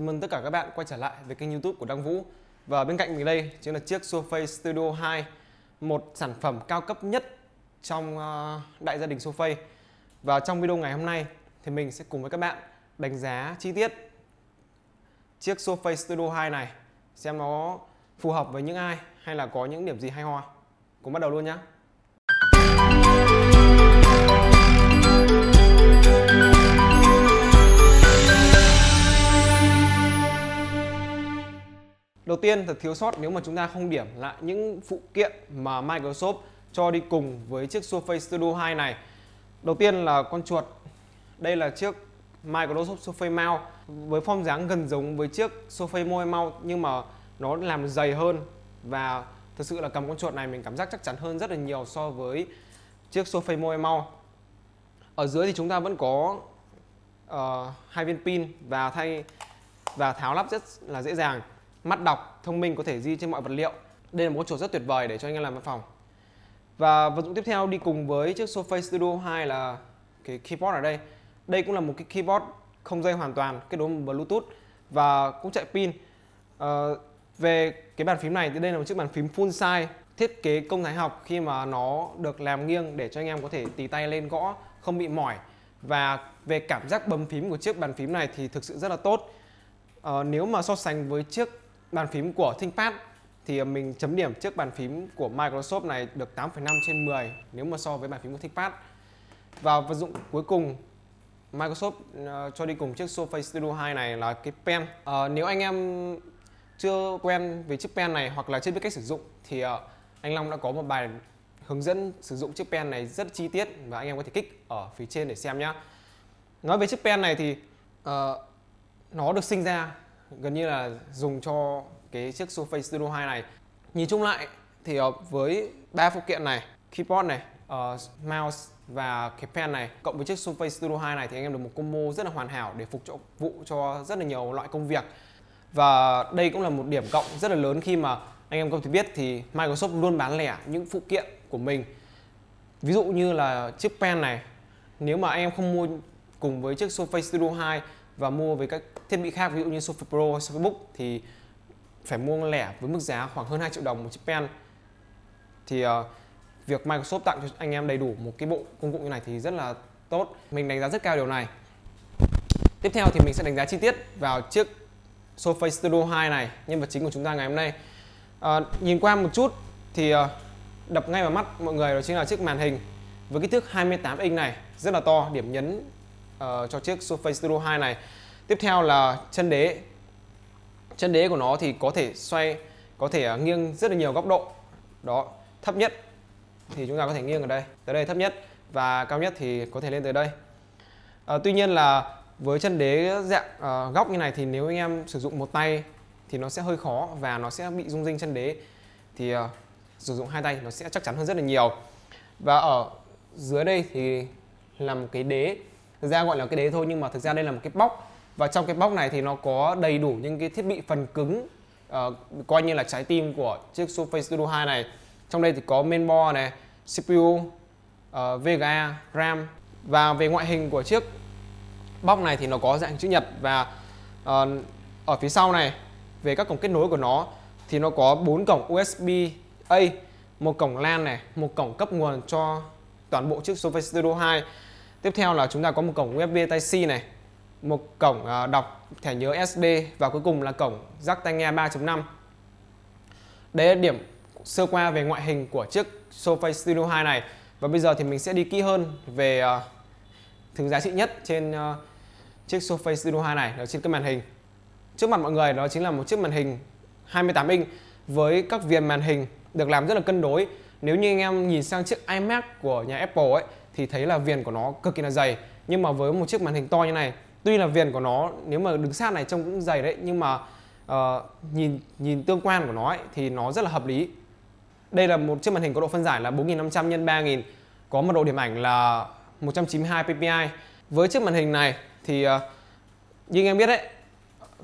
Chào mừng tất cả các bạn quay trở lại với kênh youtube của Đăng Vũ Và bên cạnh mình đây chính là chiếc Surface Studio 2 Một sản phẩm cao cấp nhất trong ờ, đại gia đình Surface Và trong video ngày hôm nay thì mình sẽ cùng với các bạn đánh giá chi tiết Chiếc Surface Studio 2 này xem nó phù hợp với những ai hay là có những điểm gì hay ho Cùng bắt đầu luôn nhé Đầu tiên là thiếu sót nếu mà chúng ta không điểm lại những phụ kiện mà Microsoft cho đi cùng với chiếc Surface Studio 2 này. Đầu tiên là con chuột. Đây là chiếc Microsoft Surface Mouse với form dáng gần giống với chiếc Surface Môi Mouse nhưng mà nó làm dày hơn và thực sự là cầm con chuột này mình cảm giác chắc chắn hơn rất là nhiều so với chiếc Surface Môi Mouse. Ở dưới thì chúng ta vẫn có uh, hai viên pin và thay và tháo lắp rất là dễ dàng mắt đọc thông minh có thể di trên mọi vật liệu đây là một chỗ rất tuyệt vời để cho anh em làm văn phòng và vật dụng tiếp theo đi cùng với chiếc Surface Studio 2 là cái keyboard ở đây đây cũng là một cái keyboard không dây hoàn toàn kết nối Bluetooth và cũng chạy pin à, về cái bàn phím này thì đây là một chiếc bàn phím full size thiết kế công thái học khi mà nó được làm nghiêng để cho anh em có thể tì tay lên gõ không bị mỏi và về cảm giác bấm phím của chiếc bàn phím này thì thực sự rất là tốt à, nếu mà so sánh với chiếc bàn phím của ThinkPad thì à, mình chấm điểm trước bàn phím của Microsoft này được 8,5 trên 10 nếu mà so với bàn phím của ThinkPad. Và vật dụng cuối cùng Microsoft à, cho đi cùng chiếc Surface Studio 2 này là cái pen. Uh, nếu anh em chưa quen với chiếc pen này hoặc là chưa biết cách sử dụng thì anh Long đã có một bài hướng dẫn sử dụng chiếc pen này rất chi tiết và anh em có thể kích ở phía trên để xem nhé. Nói về chiếc pen này thì uh, nó được sinh ra gần như là dùng cho cái chiếc Surface Studio 2 này nhìn chung lại thì với ba phụ kiện này keyboard này uh, mouse và cái pen này cộng với chiếc Surface Studio 2 này thì anh em được một combo rất là hoàn hảo để phục vụ cho rất là nhiều loại công việc và đây cũng là một điểm cộng rất là lớn khi mà anh em không thể biết thì Microsoft luôn bán lẻ những phụ kiện của mình ví dụ như là chiếc pen này nếu mà anh em không mua cùng với chiếc Surface Studio 2 và mua với các thiết bị khác ví dụ như Sophie Pro hay Sophie Book thì phải mua lẻ với mức giá khoảng hơn 2 triệu đồng một chiếc pen thì uh, việc Microsoft tặng cho anh em đầy đủ một cái bộ công cụ như này thì rất là tốt mình đánh giá rất cao điều này tiếp theo thì mình sẽ đánh giá chi tiết vào chiếc Surface Studio 2 này nhân vật chính của chúng ta ngày hôm nay à, nhìn qua một chút thì à, đập ngay vào mắt mọi người đó chính là chiếc màn hình với kích thước 28 inch này rất là to điểm nhấn Ờ, cho chiếc Surface Duo 2 này tiếp theo là chân đế chân đế của nó thì có thể xoay có thể à, nghiêng rất là nhiều góc độ đó thấp nhất thì chúng ta có thể nghiêng ở đây tới đây thấp nhất và cao nhất thì có thể lên tới đây à, tuy nhiên là với chân đế dạng uh, góc như này thì nếu anh em sử dụng một tay thì nó sẽ hơi khó và nó sẽ bị rung rinh chân đế thì uh, sử dụng hai tay nó sẽ chắc chắn hơn rất là nhiều và ở dưới đây thì là một cái đế thực ra gọi là cái đấy thôi nhưng mà thực ra đây là một cái bóc và trong cái bóc này thì nó có đầy đủ những cái thiết bị phần cứng uh, coi như là trái tim của chiếc Surface Studio 2 này trong đây thì có mainboard này CPU uh, ờ, VGA RAM và về ngoại hình của chiếc box này thì nó có dạng chữ nhật và uh, ở phía sau này về các cổng kết nối của nó thì nó có bốn cổng USB A một cổng LAN này một cổng cấp nguồn cho toàn bộ chiếc Surface Studio 2 tiếp theo là chúng ta có một cổng USB Type C này một cổng à, đọc thẻ nhớ SD và cuối cùng là cổng jack tai nghe 3.5 đấy là điểm sơ qua về ngoại hình của chiếc Surface Studio 2 này và bây giờ thì mình sẽ đi kỹ hơn về à, thứ giá trị nhất trên à, chiếc Surface Studio 2 này đó trên cái màn hình trước mặt mọi người đó chính là một chiếc màn hình 28 inch với các viền màn hình được làm rất là cân đối nếu như anh em nhìn sang chiếc iMac của nhà Apple ấy thì thấy là viền của nó cực kỳ là dày nhưng mà với một chiếc màn hình to như này tuy là viền của nó nếu mà đứng sát này trông cũng dày đấy nhưng mà uh, nhìn nhìn tương quan của nó ấy, thì nó rất là hợp lý đây là một chiếc màn hình có độ phân giải là 4500 x 3000 có mật độ điểm ảnh là 192 ppi với chiếc màn hình này thì uh, như anh em biết đấy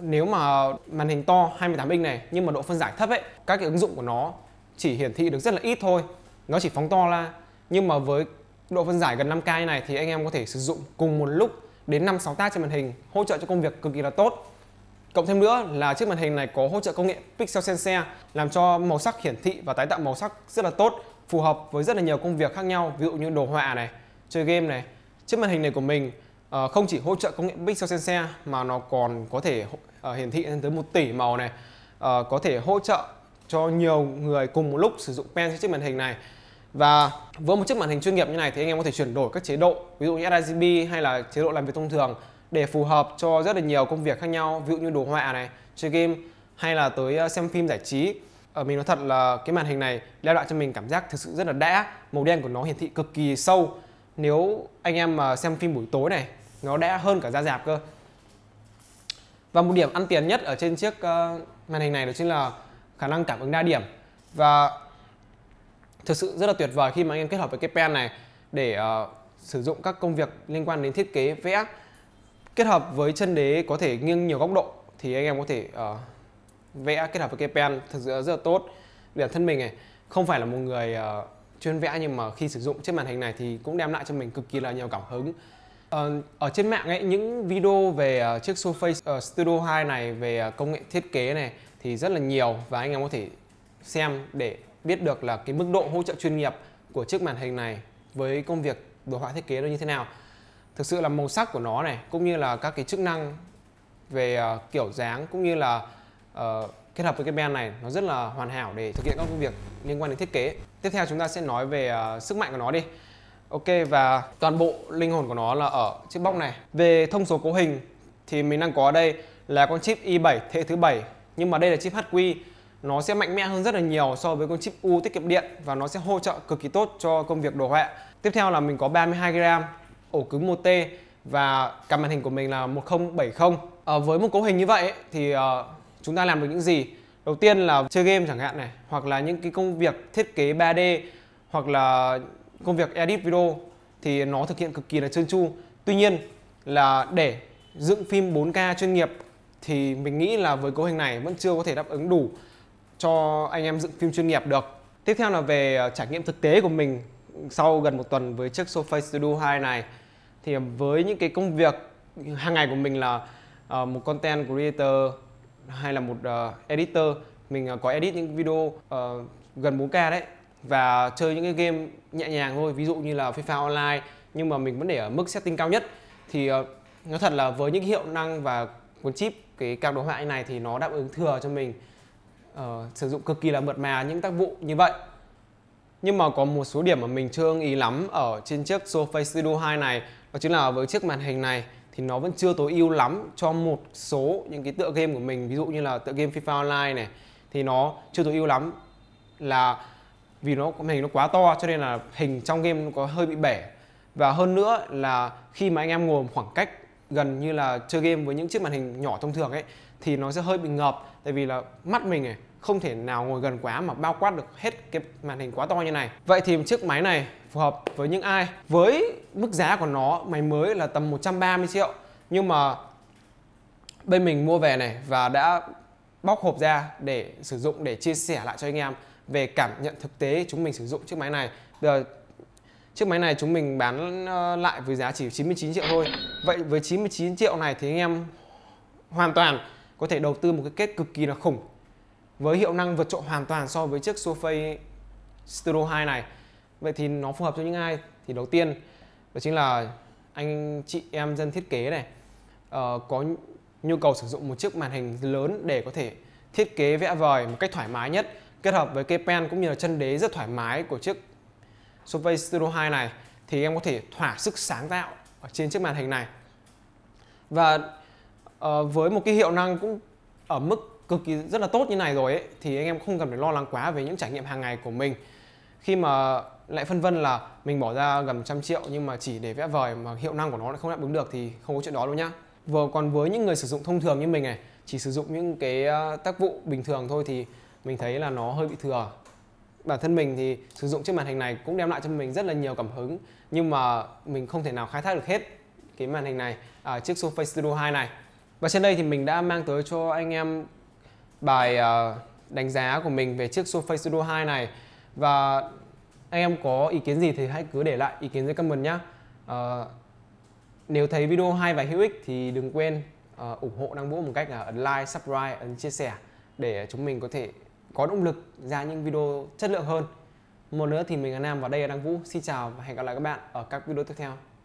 nếu mà màn hình to 28 inch này nhưng mà độ phân giải thấp ấy các cái ứng dụng của nó chỉ hiển thị được rất là ít thôi nó chỉ phóng to ra nhưng mà với độ phân giải gần 5K như này thì anh em có thể sử dụng cùng một lúc đến 5-6 tác trên màn hình hỗ trợ cho công việc cực kỳ là tốt Cộng thêm nữa là chiếc màn hình này có hỗ trợ công nghệ Pixel sensor làm cho màu sắc hiển thị và tái tạo màu sắc rất là tốt, phù hợp với rất là nhiều công việc khác nhau, ví dụ như đồ họa này, chơi game này. Chiếc màn hình này của mình ờ, không chỉ hỗ trợ công nghệ Pixel sensor mà nó còn có thể ờ, hiển thị lên tới 1 tỷ màu này, ờ, có thể hỗ trợ cho nhiều người cùng một lúc sử dụng pen trên chiếc màn hình này và với một chiếc màn hình chuyên nghiệp như này thì anh em có thể chuyển đổi các chế độ ví dụ như RGB hay là chế độ làm việc thông thường để phù hợp cho rất là nhiều công việc khác nhau ví dụ như đồ họa này chơi game hay là tới ờ, xem phim giải trí ở ờ, mình nói thật là cái màn hình này đem lại cho mình cảm giác thực sự rất là đã màu đen của nó hiển thị cực kỳ sâu nếu anh em mà xem phim buổi tối này nó đã hơn cả da dạp cơ và một điểm ăn tiền nhất ở trên chiếc ờ, màn hình này đó chính là khả năng cảm ứng đa điểm và thực sự rất là tuyệt vời khi mà anh em kết hợp với cái pen này để uh, sử dụng các công việc liên quan đến thiết kế vẽ kết hợp với chân đế có thể nghiêng nhiều góc độ thì anh em có thể uh, vẽ kết hợp với cái pen thực sự rất là tốt bản thân mình này không phải là một người uh, chuyên vẽ nhưng mà khi sử dụng chiếc màn hình này thì cũng đem lại cho mình cực kỳ là nhiều cảm hứng uh, ở trên mạng ấy những video về uh, chiếc Surface uh, Studio 2 này về uh, công nghệ thiết kế này thì rất là nhiều và anh em có thể xem để biết được là cái mức độ hỗ trợ chuyên nghiệp của chiếc màn hình này với công việc đồ họa thiết kế nó như thế nào thực sự là màu sắc của nó này cũng như là các cái chức năng về ờ, kiểu dáng cũng như là uh, kết hợp với cái band này nó rất là hoàn hảo để thực hiện các công việc liên quan đến thiết kế tiếp theo chúng ta sẽ nói về uh, sức mạnh của nó đi ok và toàn bộ linh hồn của nó là ở chiếc bóc này về thông số cấu hình thì mình đang có ở đây là con chip i7 thế thứ bảy nhưng mà đây là chip HQ nó sẽ mạnh mẽ hơn rất là nhiều so với con chip U tiết kiệm điện và nó sẽ hỗ trợ cực kỳ tốt cho công việc đồ họa. Tiếp theo là mình có 32g ổ cứng 1T và cảm màn hình của mình là 1070. À, ờ, với một cấu hình như vậy ấy, thì uh, chúng ta làm được những gì? Đầu tiên là chơi game chẳng hạn này, hoặc là những cái công việc thiết kế 3D hoặc là công việc edit video thì nó thực hiện cực kỳ là trơn tru. Tuy nhiên là để dựng phim 4K chuyên nghiệp thì mình nghĩ là với cấu hình này vẫn chưa có thể đáp ứng đủ cho anh em dựng phim chuyên nghiệp được tiếp theo là về ờ, trải nghiệm thực tế của mình sau gần một tuần với chiếc Sofa Studio 2 này thì với những cái công việc hàng ngày của mình là ờ, một content creator hay là một ờ, editor mình có edit những video gần 4k đấy và chơi những cái game nhẹ nhàng thôi ví dụ như là FIFA Online nhưng mà mình vẫn để ở mức setting cao nhất thì uh, nó thật là với những hiệu năng và cuốn chip cái card đồ họa này thì nó đáp ứng thừa cho mình uh, sử dụng cực kỳ là mượt mà những tác vụ như vậy nhưng mà có một số điểm mà mình chưa ưng ý lắm ở trên chiếc Surface Studio 2 này đó chính là với chiếc màn hình này thì nó vẫn chưa tối ưu lắm cho một số những cái tựa game của mình ví dụ như là tựa game FIFA Online này thì nó chưa tối ưu lắm là vì nó màn hình nó quá to cho nên là hình trong game nó có hơi bị bẻ. và hơn nữa là khi mà anh em ngồi khoảng cách gần như là chơi game với những chiếc màn hình nhỏ thông thường ấy thì nó sẽ hơi bị ngợp tại vì là mắt mình này không thể nào ngồi gần quá mà bao quát được hết cái màn hình quá to như này Vậy thì chiếc máy này phù hợp với những ai Với mức giá của nó máy mới là tầm 130 triệu Nhưng mà bên mình mua về này và đã bóc hộp ra để sử dụng để chia sẻ lại cho anh em về cảm nhận thực tế chúng mình sử dụng chiếc máy này Giờ Chiếc máy này chúng mình bán ờ, lại với giá chỉ 99 triệu thôi Vậy với 99 triệu này thì anh em hoàn toàn có thể đầu tư một cái kết cực kỳ là khủng với hiệu năng vượt trội hoàn toàn so với chiếc Surface Studio 2 này vậy thì nó phù hợp cho những ai thì đầu tiên đó chính là anh chị em dân thiết kế này uh, có nhu cầu sử dụng một chiếc màn hình lớn để có thể thiết kế vẽ vời một cách thoải mái nhất kết hợp với cây pen cũng như là chân đế rất thoải mái của chiếc Surface Studio 2 này thì em có thể thỏa sức sáng tạo ở trên chiếc màn hình này và Ờ, với một cái hiệu năng cũng ở mức cực kỳ rất là tốt như này rồi ấy, thì anh em không cần phải lo lắng quá về những trải nghiệm hàng ngày của mình khi mà lại phân vân là mình bỏ ra gần trăm triệu nhưng mà chỉ để vẽ vời mà hiệu năng của nó lại không đáp ứng được thì không có chuyện đó đâu nhá vừa còn với những người sử dụng thông thường như mình này chỉ sử dụng những cái ờ, tác vụ bình thường thôi thì mình thấy là nó hơi bị thừa bản thân mình thì sử dụng chiếc màn hình này cũng đem lại cho mình rất là nhiều cảm hứng nhưng mà mình không thể nào khai thác được hết cái màn hình này à, chiếc Surface Studio 2 này và trên đây thì mình đã mang tới cho anh em bài ờ, đánh giá của mình về chiếc Surface Studio 2 này và anh em có ý kiến gì thì hãy cứ để lại ý kiến dưới comment nhé. À, ờ, nếu thấy video hay và hữu ích thì đừng quên uh, ủng hộ Đăng Vũ một cách là ấn like, subscribe, ấn chia sẻ để chúng mình có thể có động lực ra những video chất lượng hơn. Một nữa thì mình là Nam và đây là Đăng Vũ. Xin chào và hẹn gặp lại các bạn ở các video tiếp theo.